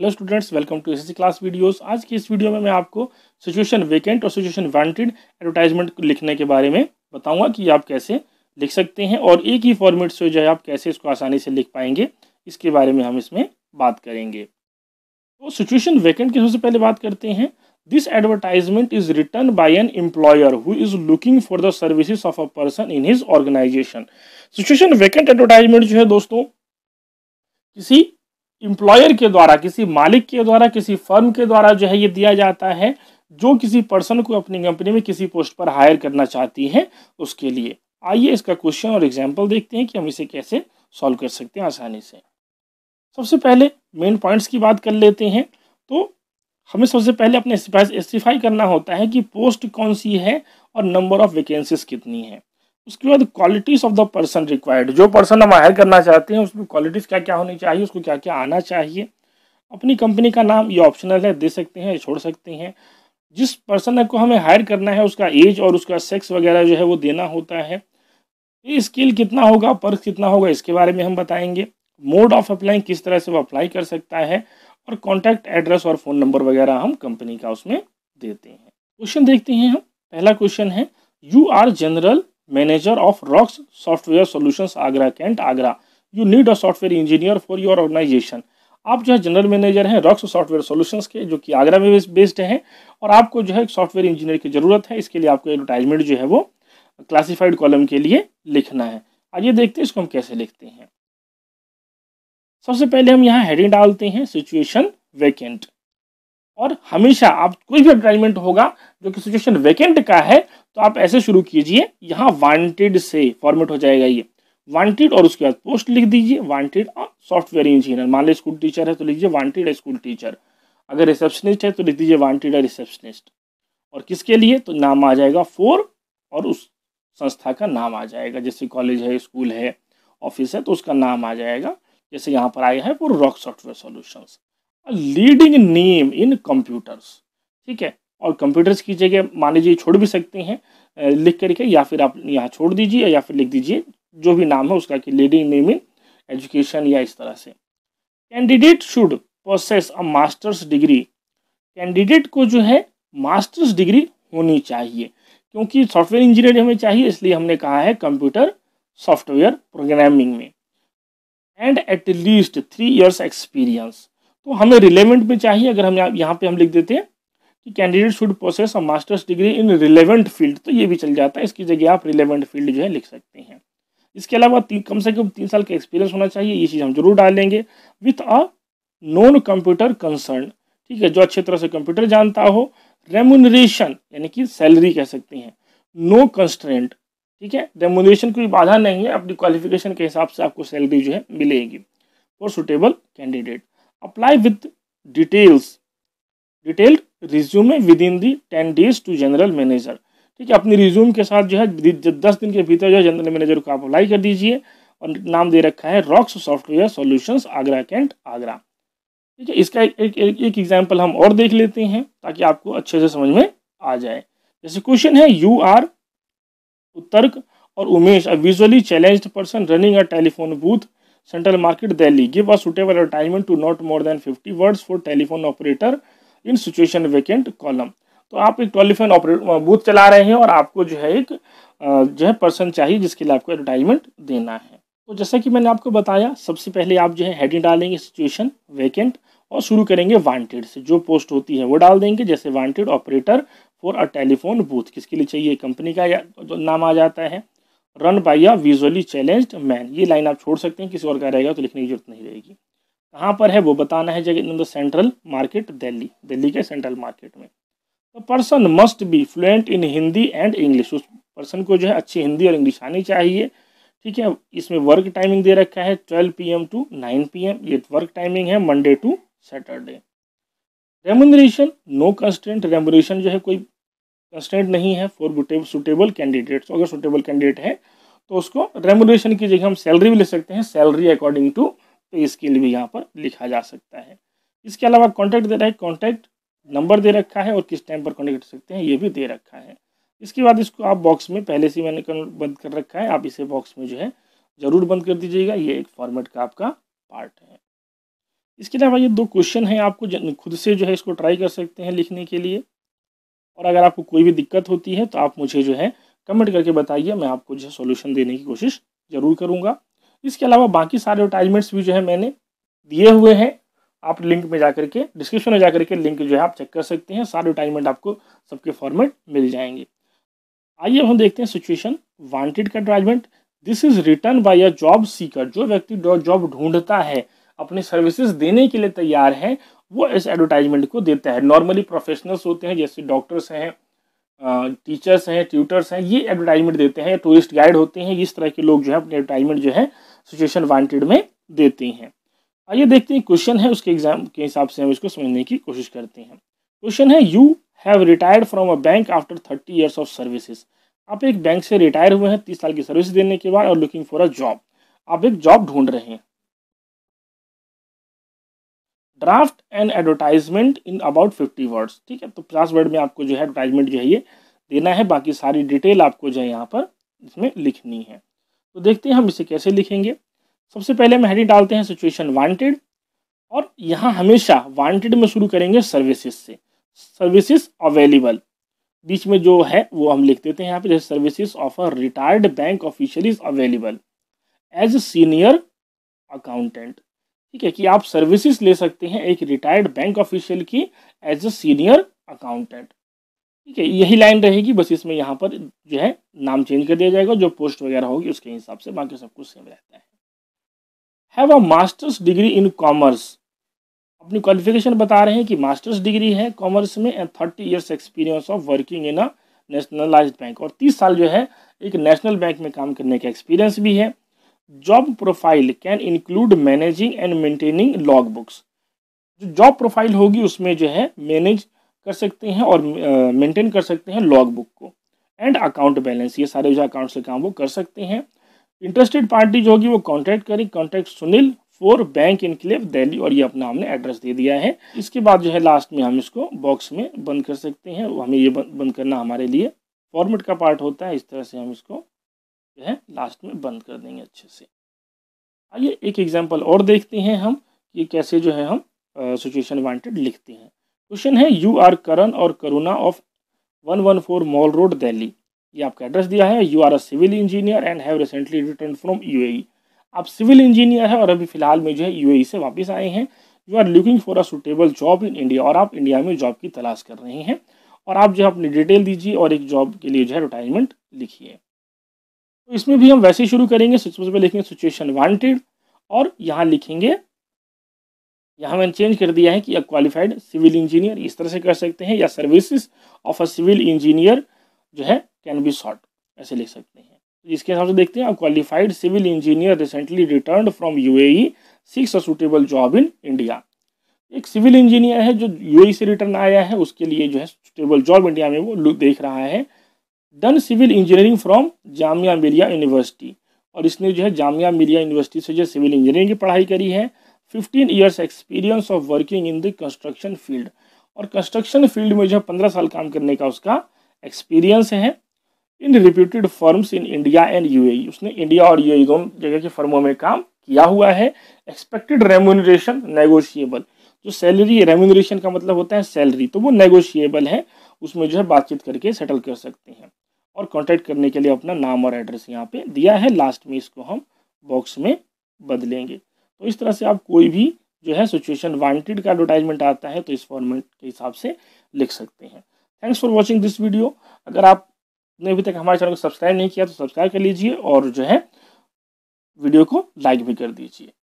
Hello students welcome to SSC class videos आज की इस वीडियो में मैं आपको सिचुएशन वेकेंट और सिचुएशन वांटेड एडवर्टाइजमेंट लिखने के बारे में बताऊंगा कि आप कैसे लिख सकते हैं और एक ही फॉर्मेट से जो है आप कैसे इसको आसानी से लिख पाएंगे इसके बारे में हम इसमें बात करेंगे तो सिचुएशन वेकेंट की सबसे पहले बात करते हैं this advertisement is written by an employer who is looking for the services of a person in his organisation situation vacant advertisement जो है दोस्तों किसी एम्प्लॉयर के द्वारा किसी मालिक के द्वारा किसी फर्म के द्वारा जो है ये दिया जाता है जो किसी पर्सन को अपनी कंपनी में किसी पोस्ट पर हायर करना चाहती है उसके लिए आइए इसका क्वेश्चन और एग्जाम्पल देखते हैं कि हम इसे कैसे सॉल्व कर सकते हैं आसानी से सबसे पहले मेन पॉइंट्स की बात कर लेते हैं तो हमें सबसे पहले अपने स्पेसिफाई करना होता है कि पोस्ट कौन सी है और नंबर ऑफ वैकेंसीज कितनी है उसके बाद qualities of the person required जो पर्सन हम हायर करना चाहते हैं उसमें क्वालिटीज़ क्या क्या होनी चाहिए उसको क्या क्या आना चाहिए अपनी कंपनी का नाम ये ऑप्शनल है दे सकते हैं छोड़ सकते हैं जिस पर्सन को हमें हायर करना है उसका एज और उसका सेक्स वगैरह जो है वो देना होता है ये स्किल कितना होगा पर्स कितना होगा इसके बारे में हम बताएंगे मोड ऑफ अप्लाइंग किस तरह से वो अप्लाई कर सकता है और कॉन्टैक्ट एड्रेस और फ़ोन नंबर वगैरह हम कंपनी का उसमें देते हैं क्वेश्चन देखते हैं हम पहला क्वेश्चन है you are general manager of Rocks software Solutions Agra cantt Agra you need a software engineer for your organisation आप जो है जनरल मैनेजर हैं रॉक्स सॉफ्टवेयर सॉल्यूशंस के जो कि आगरा में बेस्ड हैं और आपको जो है एक सॉफ्टवेयर इंजीनियर की ज़रूरत है इसके लिए आपको एडवर्टाइजमेंट जो है वो क्लासिफाइड कॉलम के लिए लिखना है आइए देखते हैं इसको हम कैसे लिखते हैं सबसे पहले हम यहाँ हेडिंग डालते हैं सिचुएशन वैकेंट और हमेशा आप कोई भी एडवर्टाइजमेंट होगा जो कि सिचुएशन वैकेंट का है तो आप ऐसे शुरू कीजिए यहाँ वांटेड से फॉर्मेट हो जाएगा ये वांटेड और उसके बाद पोस्ट लिख दीजिए वांटेड और सॉफ्टवेयर इंजीनियर मान लीजिए स्कूल टीचर है तो लिखिए वांटेड स्कूल टीचर अगर रिसेप्शनिस्ट है तो लिख दीजिए वांटेड रिसेप्शनिस्ट तो और किसके लिए तो नाम आ जाएगा फोर और उस संस्था का नाम आ जाएगा जैसे कॉलेज है स्कूल है ऑफिस है तो उसका नाम आ जाएगा जैसे यहाँ पर आया है पूरा Rock software solutions leading name in computers ठीक है और कंप्यूटर्स की जगह मान लीजिए छोड़ भी सकते हैं लिख करके या फिर आप यहाँ छोड़ दीजिए या फिर लिख दीजिए जो भी नाम है उसका कि लीडिंग नेम इन एजुकेशन या इस तरह से candidate should process a masters degree candidate को जो है मास्टर्स डिग्री होनी चाहिए क्योंकि सॉफ्टवेयर इंजीनियर हमें चाहिए इसलिए हमने कहा है कंप्यूटर सॉफ्टवेयर प्रोग्रामिंग में and at least three years experience तो हमें रिलेवेंट भी चाहिए अगर हम यहाँ पे हम लिख देते हैं कि candidate should process a masters degree in relevant field तो ये भी चल जाता है इसकी जगह आप रिलेवेंट फील्ड जो है लिख सकते हैं इसके अलावा कम से कम तीन साल का एक्सपीरियंस होना चाहिए ये चीज़ हम जरूर डालेंगे with a non computer concern ठीक है जो अच्छे तरह से कंप्यूटर जानता हो रेमुनरेशन यानी कि सैलरी कह सकते हैं नो कंस्टेंट ठीक है रेमुनरेशन कोई बाधा नहीं है अपनी क्वालिफिकेशन के हिसाब से आपको सैलरी जो है मिलेगी for suitable candidate apply with details detailed resume with in the ten days to general manager ठीक है अपनी रिज्यूम के साथ जो है दस दिन के भीतर जो है जनरल मैनेजर को आप अप्लाई कर दीजिए और नाम दे रखा है rocks software solutions Agra cantt Agra ठीक है इसका एक एक एग्जाम्पल हम और देख लेते हैं ताकि आपको अच्छे से समझ में आ जाए जैसे क्वेश्चन है यू आर उत्तर्क और Umesh a visually challenged person running a telephone booth Central Market, Delhi. Give a suitable advertisement to not more than 50 words for telephone operator in situation vacant column. तो आप एक टेलीफोन ऑपरेटर बूथ चला रहे हैं और आपको जो है एक जो है पर्सन चाहिए जिसके लिए आपको एडवर्टाइजमेंट देना है तो जैसा कि मैंने आपको बताया सबसे पहले आप जो है हेडिंग डालेंगे सिचुएशन वैकेंट और शुरू करेंगे वांटेड से जो पोस्ट होती है वो डाल देंगे जैसे wanted operator for a telephone booth किसके लिए चाहिए कंपनी का नाम आ जाता है run by a visually challenge man ये लाइन आप छोड़ सकते हैं किसी और का रहेगा तो लिखने की जरूरत नहीं रहेगी कहाँ पर है वो बताना है जगह in the central market Delhi Delhi के सेंट्रल मार्केट में the person must be fluent in Hindi and English उस पर्सन को जो है अच्छी हिंदी और इंग्लिश आनी चाहिए ठीक है इसमें वर्क टाइमिंग दे रखा है twelve P M to nine P M ये वर्क टाइमिंग है Monday to Saturday remuneration no constant remuneration जो है कोई कंस्टेंट नहीं है फॉर सुटेबल कैंडिडेट्स अगर सुटेबल कैंडिडेट है तो उसको रेमोनेशन की जगह हम सैलरी भी ले सकते हैं salary according to pay scale भी यहाँ पर लिखा जा सकता है इसके अलावा कॉन्टैक्ट दे रहा है कॉन्टैक्ट नंबर दे रखा है और किस टाइम पर कॉन्टैक्ट कर सकते हैं ये भी दे रखा है इसके बाद इसको आप बॉक्स में पहले से मैंने बंद कर रखा है आप इसे बॉक्स में जो है ज़रूर बंद कर दीजिएगा ये एक फॉर्मेट का आपका पार्ट है इसके अलावा ये दो क्वेश्चन हैं आपको खुद से जो है इसको ट्राई कर सकते हैं लिखने के लिए और अगर आपको कोई भी दिक्कत होती है तो आप मुझे जो है कमेंट करके बताइए मैं आपको जो है सोल्यूशन देने की कोशिश ज़रूर करूँगा इसके अलावा बाकी सारे एडवर्टाइजमेंट्स भी जो है मैंने दिए हुए हैं आप लिंक में जा करके डिस्क्रिप्शन में जाकर के लिंक जो है आप चेक कर सकते हैं सारे एडवर्टाइजमेंट आपको सबके फॉर्मेट मिल जाएंगे आइए हम देखते हैं सिचुएशन वांटेड का advertisement this is return by a job seeker जो व्यक्ति जॉब ढूंढता है अपनी सर्विसेज देने के लिए तैयार है वो इस एडवर्टाइजमेंट को देता है नॉर्मली प्रोफेशनल्स होते हैं जैसे डॉक्टर्स हैं टीचर्स हैं ट्यूटर्स हैं ये एडवर्टाइजमेंट देते हैं टूरिस्ट गाइड होते हैं इस तरह के लोग जो है अपने एडवर्टाइजमेंट जो है सिचुएशन वांटेड में देते हैं आइए देखते हैं क्वेश्चन है उसके एग्जाम के हिसाब से हम इसको समझने की कोशिश करते हैं क्वेश्चन है you have retired from a bank after thirty years of services आप एक बैंक से रिटायर हुए हैं तीस साल की सर्विस देने के बाद और लुकिंग फॉर अ जॉब आप एक जॉब ढूंढ रहे हैं craft and advertisement in about fifty words ठीक है तो पचास वर्ड में आपको जो है एडवर्टाइजमेंट जो है ये देना है बाकी सारी डिटेल आपको जो है यहाँ पर इसमें लिखनी है तो देखते हैं हम इसे कैसे लिखेंगे सबसे पहले हम हेडिंग डालते हैं सिचुएशन वांटेड और यहाँ हमेशा वांटेड में शुरू करेंगे सर्विसेज से सर्विसेज अवेलेबल बीच में जो है वो हम लिख देते हैं यहाँ पे जैसे services offer retired bank official is available as senior accountant ठीक है कि आप सर्विसेज ले सकते हैं एक रिटायर्ड बैंक ऑफिशियल की एज अ सीनियर अकाउंटेंट ठीक है यही लाइन रहेगी बस इसमें यहाँ पर जो है नाम चेंज कर दिया जाएगा जो पोस्ट वगैरह होगी उसके हिसाब से बाकी सब कुछ सेम रहता है have a masters degree in commerce अपनी क्वालिफिकेशन बता रहे हैं कि मास्टर्स डिग्री है कॉमर्स में and thirty years experience of working in a nationalized bank और तीस साल जो है एक नेशनल बैंक में काम करने का एक्सपीरियंस भी है job profile can include managing and maintaining log books जो जॉब प्रोफाइल होगी उसमें जो है मैनेज कर सकते हैं और मेंटेन uh, कर सकते हैं लॉग बुक को एंड अकाउंट बैलेंस ये सारे जो अकाउंट से काम वो कर सकते हैं इंटरेस्टेड पार्टी जो होगी वो कॉन्टैक्ट करें contact Sunil four bank enclave Delhi और ये अपना हमने एड्रेस दे दिया है इसके बाद जो है लास्ट में हम इसको बॉक्स में बंद कर सकते हैं हमें ये बंद करना हमारे लिए फॉर्मेट का पार्ट होता है इस तरह से हम इसको जो है लास्ट में बंद कर देंगे अच्छे से आइए एक एग्जाम्पल और देखते हैं हम कि कैसे जो है हम सिचुएशन वांटेड लिखते हैं क्वेश्चन है यू आर करण और Karuna of one one four mall road Delhi ये आपका एड्रेस दिया है you are a civil engineer and have recently return from UAE आप सिविल इंजीनियर हैं और अभी फिलहाल में जो है यूएई e से वापस आए हैं you are looking for a suitable job in India और आप इंडिया में जॉब की तलाश कर रहे हैं और आप जो है अपनी डिटेल दीजिए और एक जॉब के लिए जो है रिटायरमेंट लिखिए तो इसमें भी हम वैसे ही शुरू करेंगे सबसे पहले लिखेंगे सिचुएशन वांटेड और यहाँ लिखेंगे यहाँ मैंने चेंज कर दिया है कि अ क्वालिफाइड सिविल इंजीनियर इस तरह से कर सकते हैं या services of a civil engineer जो है कैन बी शॉर्ट ऐसे लिख सकते हैं जिसके तो हिसाब से देखते हैं a qualified civil engineer recently return from U A suitable job in India एक सिविल इंजीनियर है जो यू e से रिटर्न आया है उसके लिए जो है सुटेबल जॉब इंडिया में वो देख रहा है done civil engineering from Jamia Millia university और इसने जो है जामिया मिलिया यूनिवर्सिटी से जो सिविल इंजीनियरिंग की पढ़ाई करी है fifteen years experience of working in the construction field और कंस्ट्रक्शन फील्ड में जो है पंद्रह साल काम करने का उसका एक्सपीरियंस है in reputed firms in India and U उसने इंडिया और यू e दोनों जगह के फर्मों में काम किया हुआ है एक्सपेक्टेड रेम्यूनरेशन नेगोशिएबल जो सैलरी रेम्यूनरेशन का मतलब होता है सैलरी तो वो नेगोशिएबल है उसमें जो है बातचीत करके सेटल कर सकते हैं और कॉन्टैक्ट करने के लिए अपना नाम और एड्रेस यहाँ पे दिया है लास्ट में इसको हम बॉक्स में बदलेंगे तो इस तरह से आप कोई भी जो है सिचुएशन वांटेड का एडवर्टाइजमेंट आता है तो इस फॉर्मेट के हिसाब से लिख सकते हैं thanks for watching this video अगर आपने अभी तक हमारे चैनल को सब्सक्राइब नहीं किया तो सब्सक्राइब कर लीजिए और जो है वीडियो को लाइक भी कर दीजिए